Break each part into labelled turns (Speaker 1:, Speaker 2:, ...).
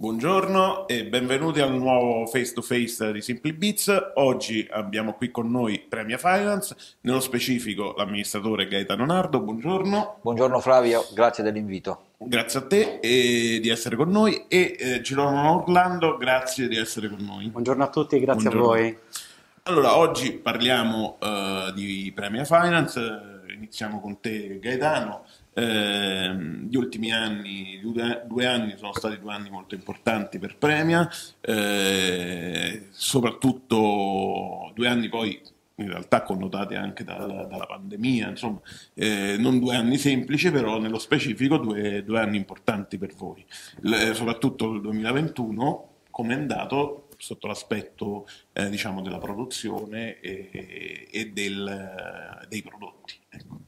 Speaker 1: Buongiorno e benvenuti al nuovo face to face di Simply Bits. Oggi abbiamo qui con noi Premia Finance, nello specifico l'amministratore Gaetano Nardo. Buongiorno. Buongiorno Flavio, grazie dell'invito. Grazie a te eh, di essere con noi e eh, Girolamo Orlando, grazie di essere con noi. Buongiorno a tutti, grazie Buongiorno. a voi. Allora, oggi parliamo eh, di Premia Finance, iniziamo con te Gaetano. Ehm, gli ultimi anni, due, anni, sono stati due anni molto importanti per Premia, eh, soprattutto due anni poi in realtà connotati anche dalla, dalla pandemia, insomma, eh, non due anni semplici, però nello specifico due, due anni importanti per voi, Le, eh, soprattutto il 2021, come è andato sotto l'aspetto eh, diciamo, della produzione e, e del, eh, dei prodotti. Ecco.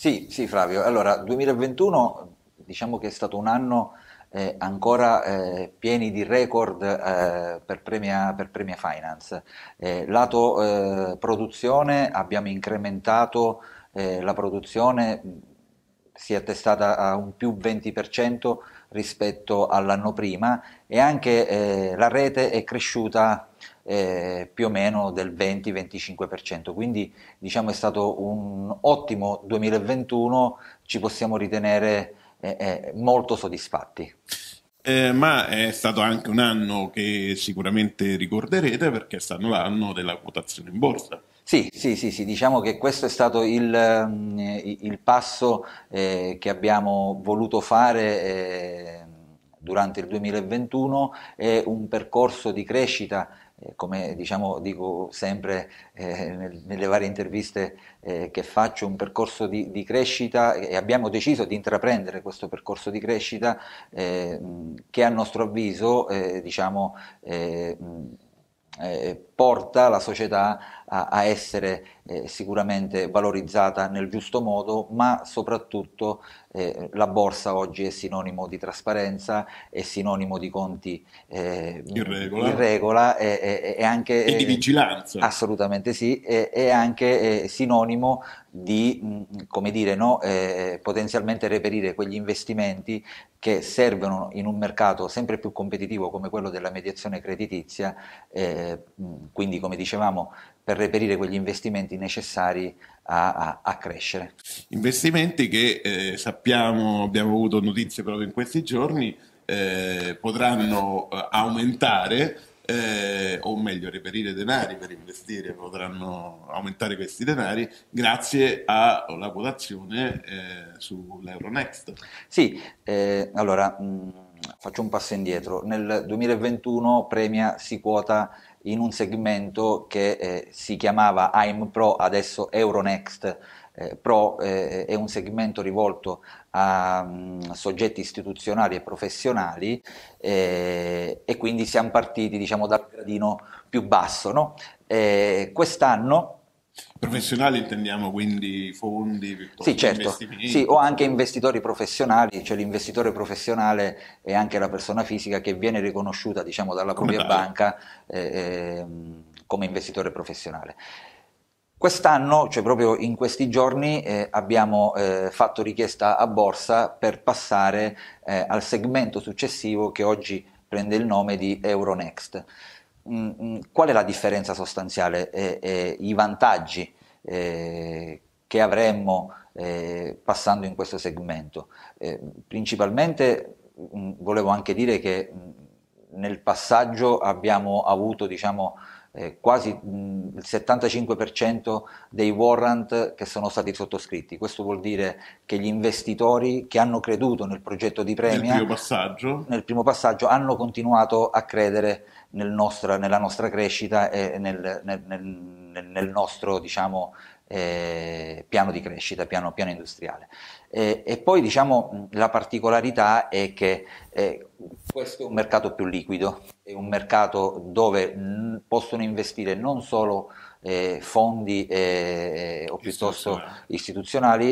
Speaker 1: Sì, sì Flavio,
Speaker 2: allora 2021 diciamo che è stato un anno eh, ancora eh, pieni di record eh, per, premia, per, premia, Finance. Eh, lato eh, produzione abbiamo incrementato eh, la produzione si è attestata a un più 20% rispetto all'anno prima e anche eh, la rete è cresciuta eh, più o meno del 20-25%, quindi diciamo è stato un ottimo 2021, ci possiamo ritenere eh, eh, molto soddisfatti.
Speaker 1: Eh, ma è stato anche un anno che sicuramente ricorderete perché è stato l'anno della quotazione in borsa. Sì, sì, sì, sì, diciamo che questo è stato il, eh, il passo
Speaker 2: eh, che abbiamo voluto fare. Eh, durante il 2021 è un percorso di crescita eh, come diciamo, dico sempre eh, nel, nelle varie interviste eh, che faccio, un percorso di, di, crescita e abbiamo deciso di intraprendere questo percorso di crescita eh, che a nostro avviso eh, diciamo, porta la società a, a essere eh, sicuramente valorizzata nel giusto modo, ma soprattutto eh, la borsa oggi è sinonimo di trasparenza, è sinonimo di conti eh, in regola, in regola è, è, è anche, e di vigilanza. Assolutamente sì, è, è anche eh, sinonimo di mh, dire, no, eh, potenzialmente reperire quegli investimenti che servono in un mercato sempre più competitivo come quello della mediazione creditizia, eh, quindi come dicevamo per reperire quegli investimenti necessari a, a, a crescere.
Speaker 1: Investimenti che eh, sappiamo, abbiamo avuto notizie proprio in questi giorni, eh, potranno eh, aumentare eh, o meglio reperire denari per investire, potranno aumentare questi denari grazie alla quotazione eh, sull'Euronext. Sì, eh, allora mh, mm, faccio un passo indietro. Nel
Speaker 2: 2021 Premia si quota in un segmento che eh, si chiamava AIM Pro, adesso Euronext eh, Pro, eh, è un segmento rivolto a, mm, soggetti istituzionali e professionali eh, e quindi siamo partiti diciamo, dal gradino più basso. No? Eh, quest'anno
Speaker 1: Professionali intendiamo quindi fondi, sì, certo. Sì, o anche
Speaker 2: investitori professionali, cioè l'investitore professionale è anche la persona fisica che viene riconosciuta diciamo, dalla propria come banca eh, ehm, come investitore professionale. Quest'anno, cioè proprio in questi giorni, eh, abbiamo eh, fatto richiesta a borsa per passare eh, al segmento successivo che oggi prende il nome di Euronext. Mm, mm, qual è la differenza sostanziale e, e i vantaggi eh, che avremmo eh, passando in questo segmento? Eh, principalmente mh, mm, volevo anche dire che mh, nel passaggio abbiamo avuto diciamo, eh, quasi il 75% dei warrant che sono stati sottoscritti. Questo vuol dire che gli investitori che hanno creduto nel progetto di Premia nel primo passaggio, nel primo passaggio hanno continuato a credere nel nostra, nella nostra crescita e nel, nel, nel nostro diciamo, eh, piano di crescita, piano, piano industriale. Eh, e poi diciamo la particolarità è che eh, questo è un mercato più liquido, è un mercato dove mh, mm, possono investire non solo eh, fondi eh, o piuttosto istituzionali,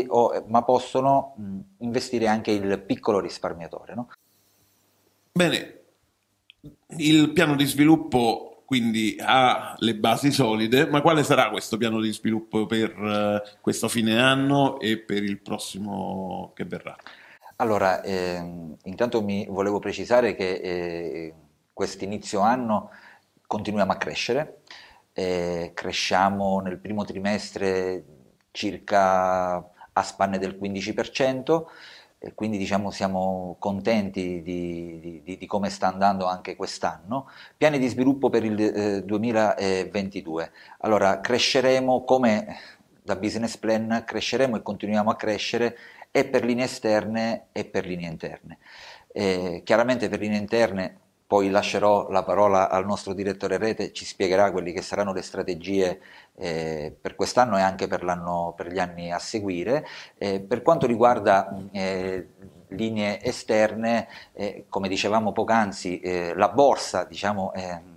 Speaker 2: istituzionali o, ma possono mh, mm, investire anche il piccolo risparmiatore. No?
Speaker 1: Bene, il piano di sviluppo quindi ha le basi solide, ma quale sarà questo piano di sviluppo per eh, questo fine anno e per il prossimo che verrà?
Speaker 2: Allora, ehm, intanto mi volevo precisare che eh, quest'inizio anno continuiamo a crescere, eh, cresciamo nel primo trimestre circa a spanne del 15%, e quindi diciamo siamo contenti di, di, di come sta andando anche quest'anno. Piani di sviluppo per il eh, 2022. Allora, cresceremo come da business plan, cresceremo e continuiamo a crescere e per linee esterne e per linee interne. Eh, chiaramente per linee interne poi lascerò la parola al nostro direttore rete, ci spiegherà quelle che saranno le strategie eh, per quest'anno e anche per, per, gli anni a seguire. Eh, per quanto riguarda eh, linee esterne, eh, come dicevamo poc'anzi, eh, la borsa diciamo, ehm,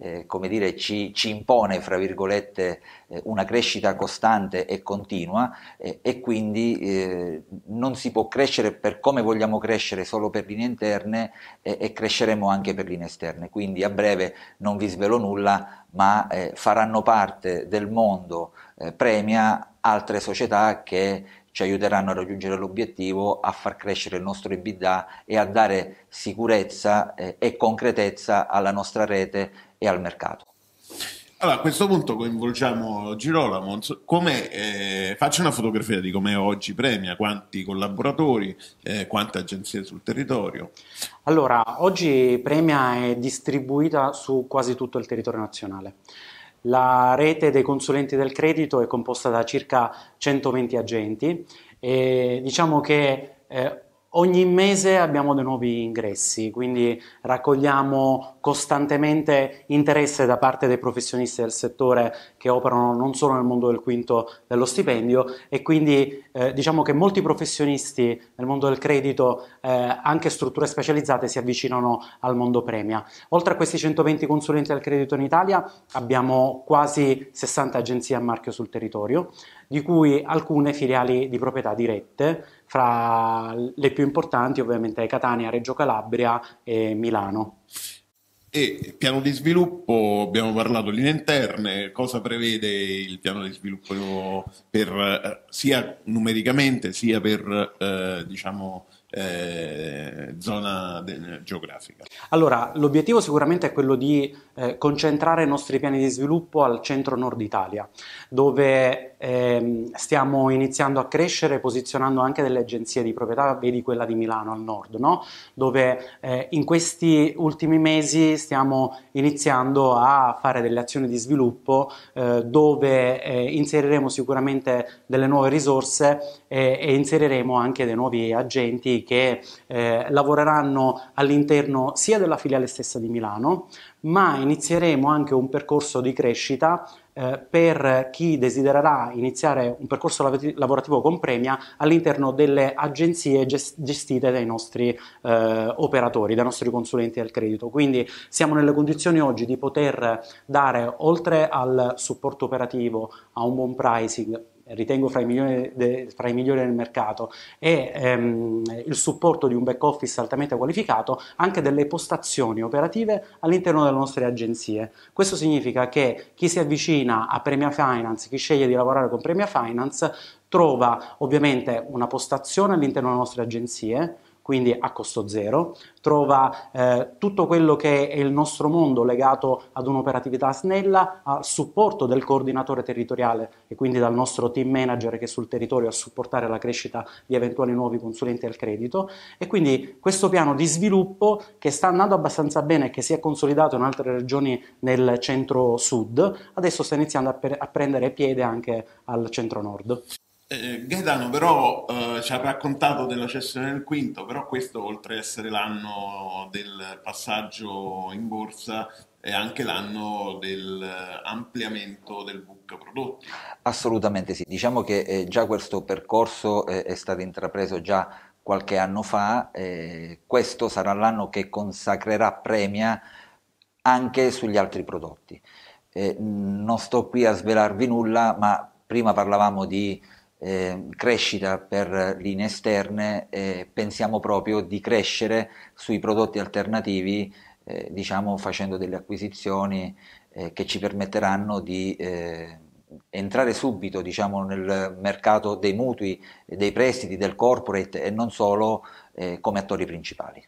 Speaker 2: eh, come dire, ci, ci, impone, fra virgolette, eh, una crescita costante e continua eh, e quindi eh, non si può crescere per come vogliamo crescere solo per linee interne e cresceremo anche per linee esterne. Quindi a breve non vi svelo nulla, ma eh, faranno parte del mondo eh, premia altre società che ci aiuteranno a raggiungere l'obiettivo, a far crescere il nostro EBITDA e a dare sicurezza e concretezza alla nostra rete e al mercato.
Speaker 1: Allora, a questo punto coinvolgiamo Girolamo. Come, eh, faccio una fotografia di come oggi premia, quanti collaboratori, eh, quante agenzie sul territorio.
Speaker 3: Allora, oggi premia è distribuita su quasi tutto il territorio nazionale. La rete dei consulenti del credito è composta da circa 120 agenti e diciamo che eh, Ogni mese abbiamo dei nuovi ingressi, quindi raccogliamo costantemente interesse da parte dei professionisti del settore che operano non solo nel mondo del quinto dello stipendio e quindi eh, diciamo che molti professionisti nel mondo del credito, eh, anche strutture specializzate, si avvicinano al mondo premia. Oltre a questi 120 consulenti del credito in Italia abbiamo quasi 60 agenzie a marchio sul territorio, di cui alcune filiali di proprietà dirette fra le più importanti ovviamente Catania, Reggio Calabria e Milano.
Speaker 1: E piano di sviluppo, abbiamo parlato linee interne, cosa prevede il piano di sviluppo per, eh, sia numericamente sia per eh, diciamo, eh, zona de- geografica?
Speaker 3: Allora, l'obiettivo sicuramente è quello di eh, concentrare i nostri piani di sviluppo al centro-nord Italia, dove ehm, stiamo iniziando a crescere posizionando anche delle agenzie di proprietà, vedi quella di Milano al nord, no? dove eh, in questi ultimi mesi stiamo iniziando a fare delle azioni di sviluppo eh, dove eh, inseriremo sicuramente delle nuove risorse e, eh, e inseriremo anche dei nuovi agenti che eh, lavoreranno all'interno sia della filiale stessa di Milano, ma inizieremo anche un percorso di crescita eh, per chi desidererà iniziare un percorso lav- lavorativo con premia all'interno delle agenzie gest- gestite dai nostri eh, operatori, dai nostri consulenti al credito. Quindi siamo nelle condizioni oggi di poter dare, oltre al supporto operativo, a un buon pricing, ritengo fra i migliori, de, fra i migliori del mercato, e ehm, il supporto di un back office altamente qualificato, anche delle postazioni operative all'interno delle nostre agenzie. Questo significa che chi si avvicina a Premia Finance, chi sceglie di lavorare con Premia Finance, trova ovviamente una postazione all'interno delle nostre agenzie, quindi a costo zero, trova eh, tutto quello che è il nostro mondo legato ad un'operatività snella, a supporto del coordinatore territoriale e quindi dal nostro team manager che è sul territorio a supportare la crescita di eventuali nuovi consulenti al credito e quindi questo piano di sviluppo che sta andando abbastanza bene e che si è consolidato in altre regioni nel centro-sud, adesso sta iniziando a, per- a prendere piede anche al centro-nord.
Speaker 1: Eh, Gaetano però eh, ci ha raccontato della cessione del quinto, però questo oltre ad essere l'anno del passaggio in borsa è anche l'anno dell'ampliamento eh, del book prodotti.
Speaker 2: Assolutamente sì, diciamo che eh, già questo percorso eh, è stato intrapreso già qualche anno fa, eh, questo sarà l'anno che consacrerà premia anche sugli altri prodotti. non sto qui a svelarvi nulla, ma prima parlavamo di Ehm, crescita per linee esterne e pensiamo proprio di crescere sui prodotti alternativi, eh, diciamo facendo delle acquisizioni eh, che ci permetteranno di eh, entrare subito diciamo, nel mercato dei mutui, dei prestiti, del corporate e non solo eh, come attori principali.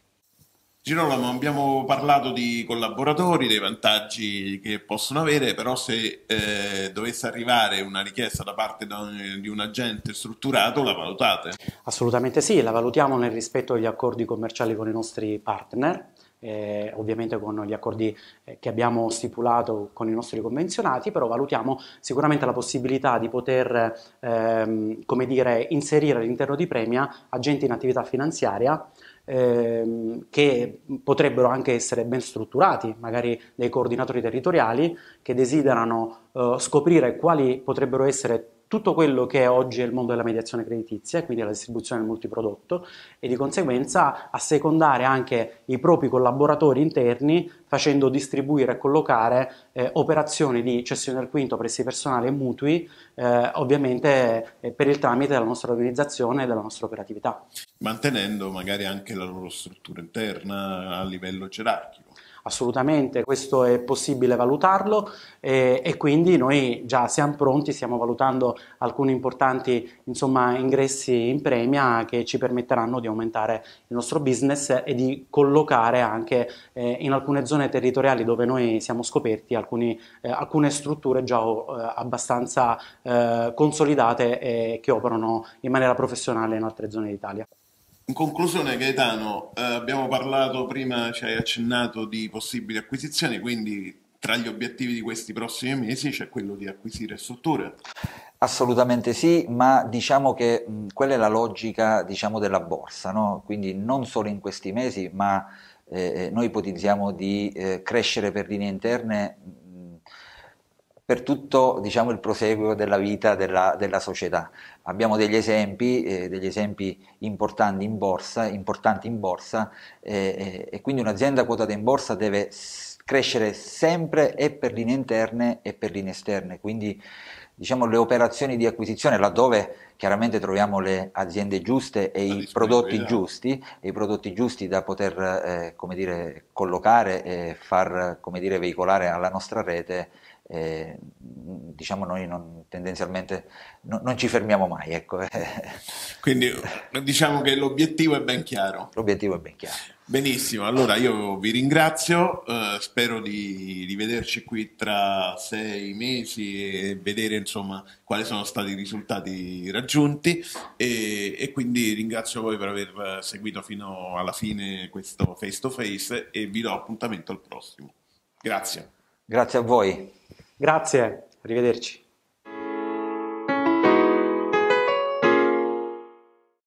Speaker 1: Girolamo, abbiamo parlato di collaboratori, dei vantaggi che possono avere, però se eh, dovesse arrivare una richiesta da parte da un, di un agente strutturato, la valutate?
Speaker 3: Assolutamente sì, la valutiamo nel rispetto degli accordi commerciali con i nostri partner, eh, ovviamente con gli accordi eh, che abbiamo stipulato con i nostri convenzionati, però valutiamo sicuramente la possibilità di poter, ehm, come dire, inserire all'interno di Premia agenti in attività finanziaria ehm, che potrebbero anche essere ben strutturati, magari dei coordinatori territoriali che desiderano eh, scoprire quali potrebbero essere tutto quello che è oggi è il mondo della mediazione creditizia, quindi la distribuzione del multiprodotto e di conseguenza assecondare anche i propri collaboratori interni facendo distribuire e collocare eh, operazioni di cessione al quinto, prestiti personali e mutui, eh, ovviamente eh, per il tramite della nostra organizzazione e della nostra operatività.
Speaker 1: Mantenendo magari anche la loro struttura interna a livello gerarchico.
Speaker 3: Assolutamente, questo è possibile valutarlo e, e quindi noi già siamo pronti, stiamo valutando alcuni importanti insomma, ingressi in premia che ci permetteranno di aumentare il nostro business e di collocare anche eh, in alcune zone territoriali dove noi siamo scoperti alcuni, eh, alcune strutture già eh, abbastanza eh, consolidate e che operano in maniera professionale in altre zone d'Italia.
Speaker 1: In conclusione, Gaetano, eh, abbiamo parlato prima, ci hai accennato di possibili acquisizioni, quindi tra gli obiettivi di questi prossimi mesi c'è quello di acquisire
Speaker 2: strutture. Assolutamente sì, ma diciamo che mh, quella è la logica diciamo, della borsa, no? quindi non solo in questi mesi, ma eh, eh noi ipotizziamo di eh, crescere per linee interne per tutto diciamo, il proseguo della vita della, della società. Abbiamo degli esempi, eh, degli esempi importanti in borsa, importanti in borsa eh, eh e quindi un'azienda quotata in borsa deve crescere sempre e per linee interne e per linee esterne, quindi diciamo, le operazioni di acquisizione laddove chiaramente troviamo le aziende giuste e i prodotti giusti, e i prodotti giusti da poter eh, dire, collocare e far dire, veicolare alla nostra rete eh, diciamo noi non, tendenzialmente no, non ci fermiamo mai. Ecco.
Speaker 1: Quindi diciamo che l'obiettivo è ben chiaro.
Speaker 2: L'obiettivo è ben chiaro.
Speaker 1: Benissimo, allora io vi ringrazio, eh, spero di rivederci qui tra sei mesi e vedere insomma quali sono stati i risultati raggiunti e, e quindi ringrazio voi per aver seguito fino alla fine questo face to face e vi do appuntamento al
Speaker 3: prossimo. Grazie. Grazie a voi. Grazie, arrivederci.